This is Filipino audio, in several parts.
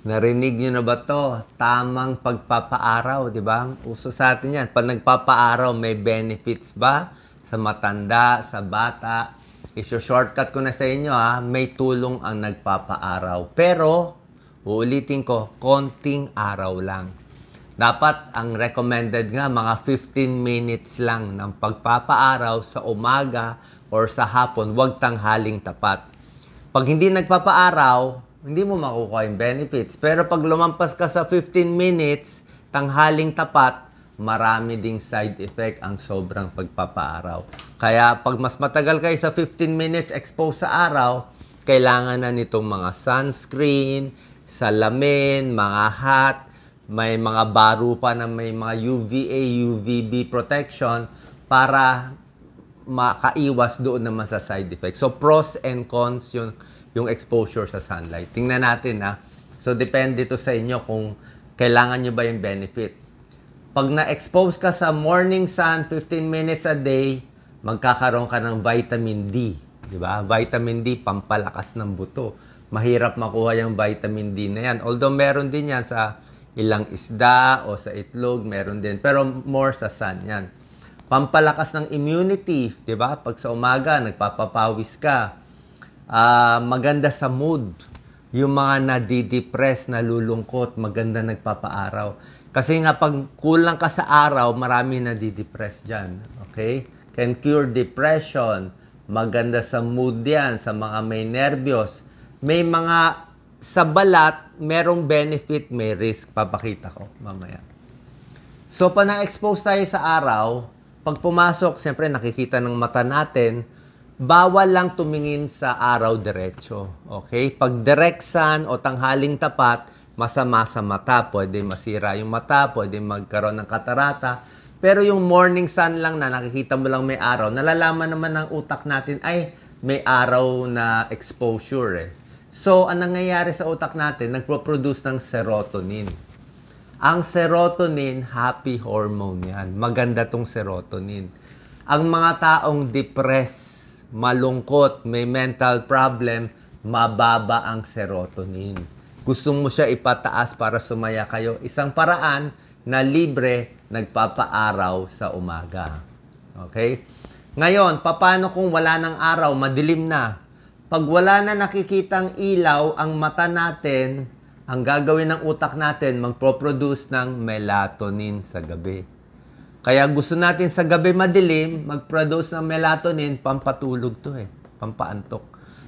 Narinig nyo na ba to? Tamang pagpapaaraw, di ba? Uso sa atin yan. Pag nagpapaaraw, may benefits ba? Sa matanda, sa bata. Isyo-shortcut ko na sa inyo ha. May tulong ang nagpapaaraw. Pero, uulitin ko, konting araw lang. Dapat ang recommended nga mga 15 minutes lang ng pagpapaaraw sa umaga or sa hapon, wag tanghaling tapat. Pag hindi nagpapaaraw, hindi mo makukuha yung benefits. Pero pag lumampas ka sa 15 minutes, tanghaling tapat, marami ding side effect ang sobrang pagpapaaraw. Kaya pag mas matagal kayo sa 15 minutes exposed sa araw, kailangan na nitong mga sunscreen, salamin, mga hat, may mga baro pa na may mga UVA, UVB protection para makaiwas doon naman sa side effects. So pros and cons yung yung exposure sa sunlight. Tingnan natin ha. So, depende to sa inyo kung kailangan nyo ba yung benefit. Pag na-expose ka sa morning sun 15 minutes a day, magkakaroon ka ng vitamin D. Di ba? Vitamin D, pampalakas ng buto. Mahirap makuha yung vitamin D na yan. Although meron din yan sa ilang isda o sa itlog, meron din. Pero more sa sun yan. Pampalakas ng immunity, di ba? Pag sa umaga, nagpapapawis ka uh, maganda sa mood. Yung mga nadidepress, nalulungkot, maganda nagpapaaraw. Kasi nga pag kulang ka sa araw, marami nadidepress dyan. Okay? Can cure depression. Maganda sa mood yan, sa mga may nervyos. May mga sa balat, merong benefit, may risk. Papakita ko mamaya. So, pa na-expose tayo sa araw, pag pumasok, siyempre nakikita ng mata natin, bawal lang tumingin sa araw diretso. Okay? Pag direct sun o tanghaling tapat, masama sa mata. Pwede masira yung mata, pwede magkaroon ng katarata. Pero yung morning sun lang na nakikita mo lang may araw, nalalaman naman ng utak natin, ay, may araw na exposure eh. So, ang nangyayari sa utak natin, nagpo-produce ng serotonin. Ang serotonin, happy hormone yan. Maganda tong serotonin. Ang mga taong depressed, malungkot, may mental problem, mababa ang serotonin. Gusto mo siya ipataas para sumaya kayo. Isang paraan na libre nagpapaaraw sa umaga. Okay? Ngayon, paano kung wala ng araw, madilim na? Pag wala na nakikitang ilaw ang mata natin, ang gagawin ng utak natin, magpo-produce ng melatonin sa gabi. Kaya gusto natin sa gabi madilim, mag-produce ng melatonin, pampatulog to eh, pampaantok.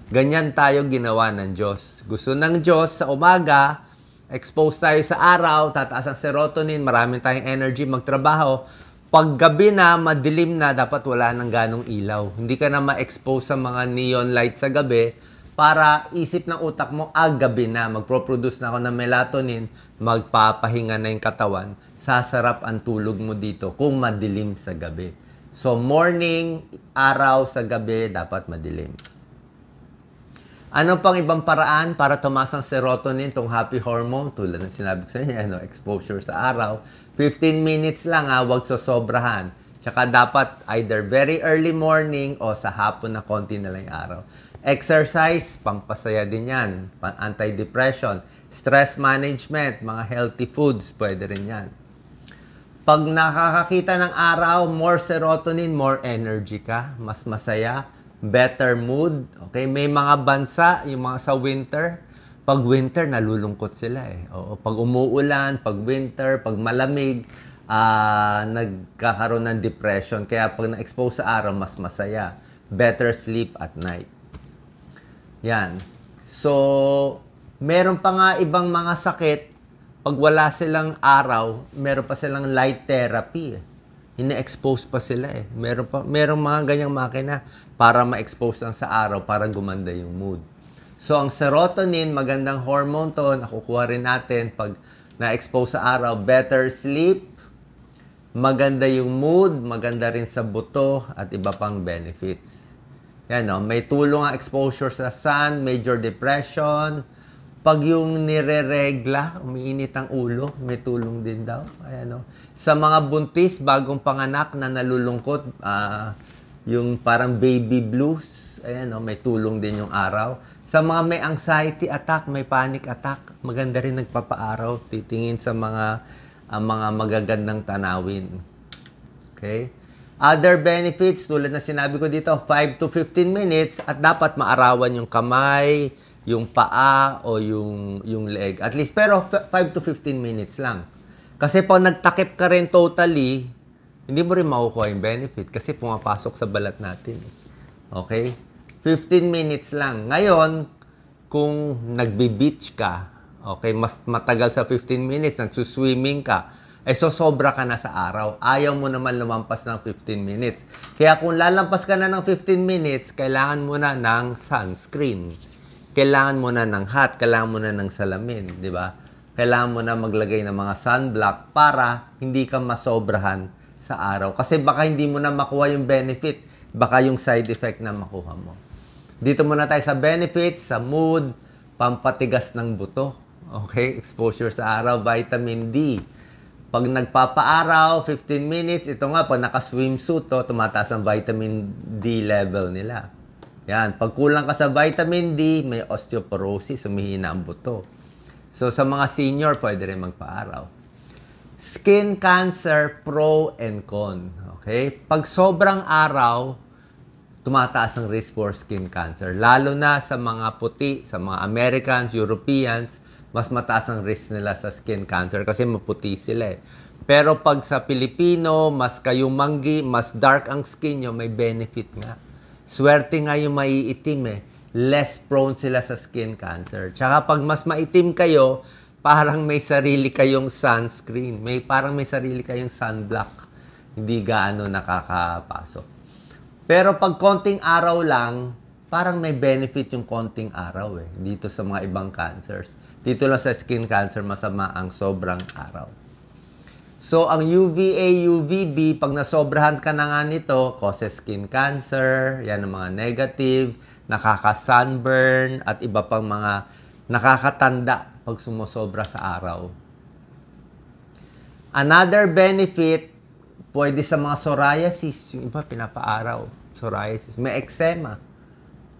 Ganyan tayo ginawa ng Diyos. Gusto ng Diyos sa umaga, expose tayo sa araw, tataas ang serotonin, maraming tayong energy magtrabaho. Pag gabi na, madilim na, dapat wala ng ganong ilaw. Hindi ka na ma-expose sa mga neon light sa gabi para isip ng utak mo, ah, gabi na, magproproduce na ako ng melatonin, magpapahinga na yung katawan sasarap ang tulog mo dito kung madilim sa gabi. So, morning, araw, sa gabi, dapat madilim. Ano pang ibang paraan para tumaas ang serotonin, itong happy hormone, tulad ng sinabi ko sa inyo, ano, exposure sa araw. 15 minutes lang ha, huwag sosobrahan. Tsaka dapat either very early morning o sa hapon na konti na lang araw. Exercise, pampasaya din yan. Anti-depression. Stress management, mga healthy foods, pwede rin yan. Pag nakakakita ng araw, more serotonin, more energy ka, mas masaya, better mood. Okay, may mga bansa, yung mga sa winter, pag winter nalulungkot sila eh. Oo, pag umuulan, pag winter, pag malamig, uh, nagkakaroon ng depression. Kaya pag na-expose sa araw, mas masaya. Better sleep at night. Yan. So, meron pa nga ibang mga sakit pag wala silang araw, meron pa silang light therapy. Eh. Ina-expose pa sila eh. Meron, pa, meron mga ganyang makina para ma-expose lang sa araw para gumanda yung mood. So, ang serotonin, magandang hormone to, nakukuha rin natin pag na-expose sa araw. Better sleep, maganda yung mood, maganda rin sa buto, at iba pang benefits. Yan, no? Oh. may tulong ang exposure sa sun, major depression, pag yung nireregla, umiinit ang ulo, may tulong din daw. Ayan, no? Sa mga buntis, bagong panganak na nalulungkot, uh, yung parang baby blues, ayan, no? may tulong din yung araw. Sa mga may anxiety attack, may panic attack, maganda rin nagpapaaraw. Titingin sa mga, ang mga magagandang tanawin. Okay? Other benefits, tulad na sinabi ko dito, 5 to 15 minutes at dapat maarawan yung kamay, yung paa o yung, yung leg. At least, pero 5 to 15 minutes lang. Kasi po nagtakip ka rin totally, hindi mo rin makukuha yung benefit kasi pumapasok sa balat natin. Eh. Okay? 15 minutes lang. Ngayon, kung nagbe-beach ka, okay, mas matagal sa 15 minutes, swimming ka, eh so sobra ka na sa araw. Ayaw mo naman lumampas ng 15 minutes. Kaya kung lalampas ka na ng 15 minutes, kailangan mo na ng sunscreen kailangan mo na ng hat, kailangan mo na ng salamin, di ba? Kailangan mo na maglagay ng mga sunblock para hindi ka masobrahan sa araw. Kasi baka hindi mo na makuha yung benefit, baka yung side effect na makuha mo. Dito muna tayo sa benefits, sa mood, pampatigas ng buto. Okay? Exposure sa araw, vitamin D. Pag nagpapaaraw, 15 minutes, ito nga, pag naka-swimsuit to, oh, tumataas ang vitamin D level nila. Yan, pag kulang ka sa vitamin D, may osteoporosis, humihina ang buto. So sa mga senior, pwede rin magpaaraw. Skin cancer, pro and con. Okay? Pag sobrang araw, tumataas ang risk for skin cancer. Lalo na sa mga puti, sa mga Americans, Europeans, mas mataas ang risk nila sa skin cancer kasi maputi sila eh. Pero pag sa Pilipino, mas kayumanggi, mas dark ang skin nyo, may benefit nga. Swerte nga yung maiitim eh. Less prone sila sa skin cancer. Tsaka pag mas maitim kayo, parang may sarili kayong sunscreen. May parang may sarili kayong sunblock. Hindi gaano nakakapasok. Pero pag konting araw lang, parang may benefit yung konting araw eh dito sa mga ibang cancers. Dito lang sa skin cancer masama ang sobrang araw. So, ang UVA, UVB, pag nasobrahan ka na nga nito, causes skin cancer, yan ang mga negative, nakaka-sunburn, at iba pang mga nakakatanda pag sumosobra sa araw. Another benefit, pwede sa mga psoriasis, yung iba pinapaaraw, psoriasis, may eczema,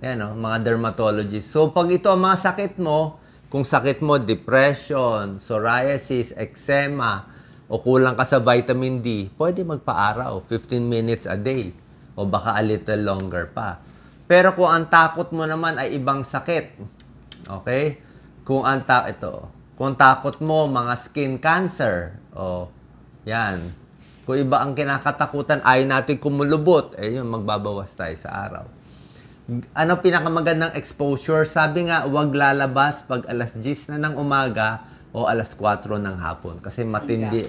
yan o, mga dermatologist. So, pag ito ang mga sakit mo, kung sakit mo, depression, psoriasis, eczema, o kulang ka sa vitamin D, pwede magpa-araw, 15 minutes a day o baka a little longer pa. Pero kung ang takot mo naman ay ibang sakit, okay? Kung ang ta- ito, kung takot mo mga skin cancer, o yan. Kung iba ang kinakatakutan, ay natin kumulubot, eh yun, magbabawas tayo sa araw. Ano pinakamagandang exposure? Sabi nga, wag lalabas pag alas 10 na ng umaga o alas 4 ng hapon. Kasi matindi.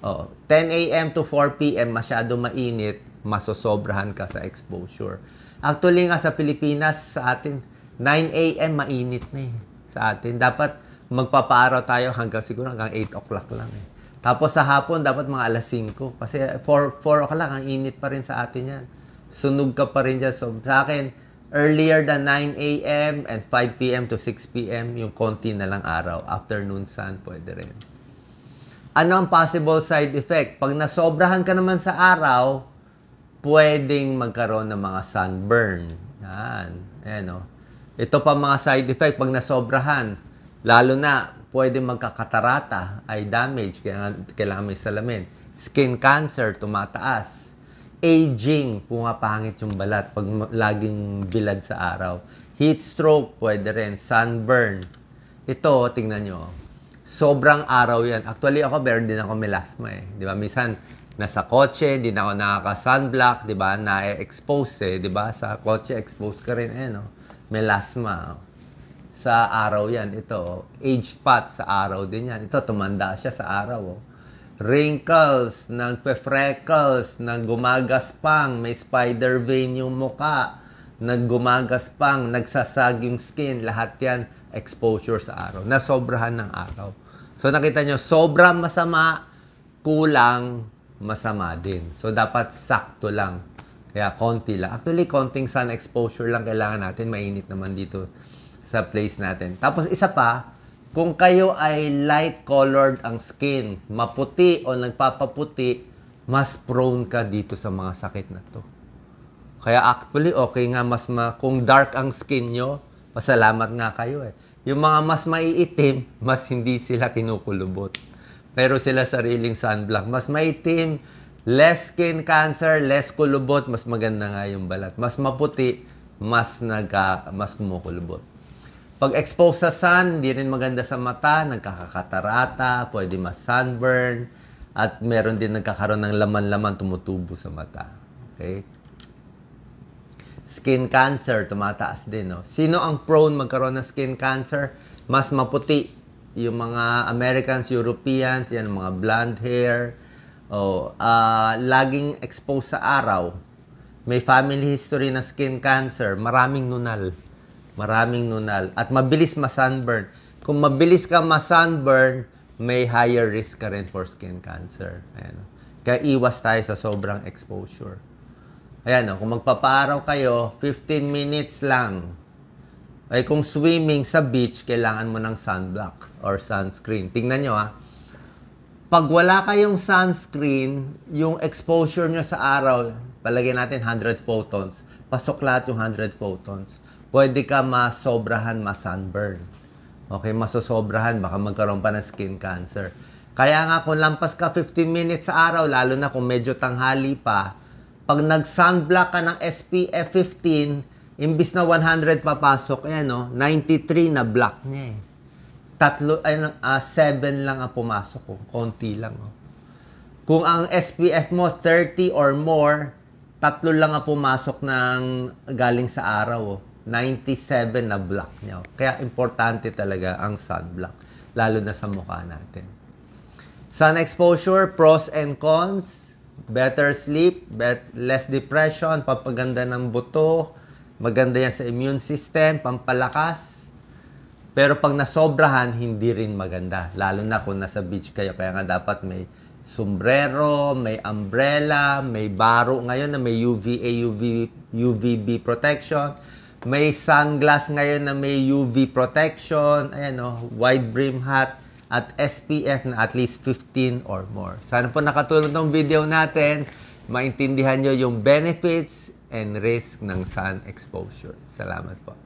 Oh, 10 a.m. to 4 p.m. masyado mainit, masosobrahan ka sa exposure. Actually nga sa Pilipinas, sa atin, 9 a.m. mainit na eh sa atin. Dapat magpapaaraw tayo hanggang siguro hanggang 8 o'clock lang eh. Tapos sa hapon, dapat mga alas 5. Kasi 4, 4 o'clock, ang init pa rin sa atin yan. Sunog ka pa rin dyan. So, sa akin, earlier than 9 a.m. and 5 p.m. to 6 p.m. yung konti na lang araw. Afternoon sun, pwede rin. Ano ang possible side effect? Pag nasobrahan ka naman sa araw, pwedeng magkaroon ng mga sunburn. Yan. Ayan, o. Ito pa mga side effect pag nasobrahan. Lalo na, pwede magkakatarata, eye damage, kaya kailangan may salamin. Skin cancer, tumataas aging, pumapangit yung balat pag laging bilad sa araw. Heat stroke, pwede rin. Sunburn. Ito, tingnan nyo. Sobrang araw yan. Actually, ako meron din ako melasma eh. Di ba? Minsan, nasa kotse, di na ako nakaka-sunblock, di ba? Na-expose eh, di ba? Sa kotse, expose ka rin eh, no? Melasma. Sa araw yan, ito. Age spot sa araw din yan. Ito, tumanda siya sa araw, oh wrinkles, nagpe-freckles, gumagaspang, may spider vein yung muka, gumagaspang, nagsasag yung skin, lahat yan exposure sa araw. Nasobrahan ng araw. So nakita nyo, sobrang masama, kulang masama din. So dapat sakto lang. Kaya konti lang. Actually, konting sun exposure lang kailangan natin. Mainit naman dito sa place natin. Tapos isa pa, kung kayo ay light colored ang skin, maputi o nagpapaputi, mas prone ka dito sa mga sakit na to. Kaya actually, okay nga mas ma... Kung dark ang skin nyo, pasalamat nga kayo eh. Yung mga mas maiitim, mas hindi sila kinukulubot. Pero sila sariling sunblock. Mas maitim, less skin cancer, less kulubot, mas maganda nga yung balat. Mas maputi, mas, naga, mas kumukulubot. Pag-expose sa sun, hindi rin maganda sa mata, nagkakakatarata, pwede mas sunburn, at meron din nagkakaroon ng laman-laman tumutubo sa mata. Okay? Skin cancer, tumataas din. No? Sino ang prone magkaroon ng skin cancer? Mas maputi. Yung mga Americans, Europeans, yan, mga blonde hair. Oh, uh, laging exposed sa araw. May family history na skin cancer. Maraming nunal maraming nunal, at mabilis ma-sunburn. Kung mabilis ka ma-sunburn, may higher risk ka rin for skin cancer. Ayan. Kaya iwas tayo sa sobrang exposure. Ayan, oh, kung magpapaaraw kayo, 15 minutes lang. Ay kung swimming sa beach, kailangan mo ng sunblock or sunscreen. Tingnan nyo ha. Ah. Pag wala kayong sunscreen, yung exposure nyo sa araw, palagay natin 100 photons. Pasok lahat yung 100 photons pwede ka masobrahan, masunburn. Okay, masosobrahan, baka magkaroon pa ng skin cancer. Kaya nga kung lampas ka 15 minutes sa araw, lalo na kung medyo tanghali pa, pag nag-sunblock ka ng SPF 15, imbis na 100 papasok, ayan eh, no, 93 na block niya eh. Tatlo, ay, uh, ah, 7 lang ang pumasok ko, oh. konti lang. Oh. Kung ang SPF mo 30 or more, tatlo lang ang pumasok ng galing sa araw. Oh 97 na block niya. Kaya importante talaga ang sunblock, lalo na sa mukha natin. Sun exposure, pros and cons, better sleep, bet less depression, papaganda ng buto, maganda yan sa immune system, pampalakas. Pero pag nasobrahan, hindi rin maganda. Lalo na kung nasa beach kayo. Kaya nga dapat may sombrero, may umbrella, may baro ngayon na may UVA, UV, UVB protection may sunglass ngayon na may UV protection, ayan oh, wide brim hat at SPF na at least 15 or more. Sana po nakatulong tong video natin, maintindihan nyo yung benefits and risk ng sun exposure. Salamat po.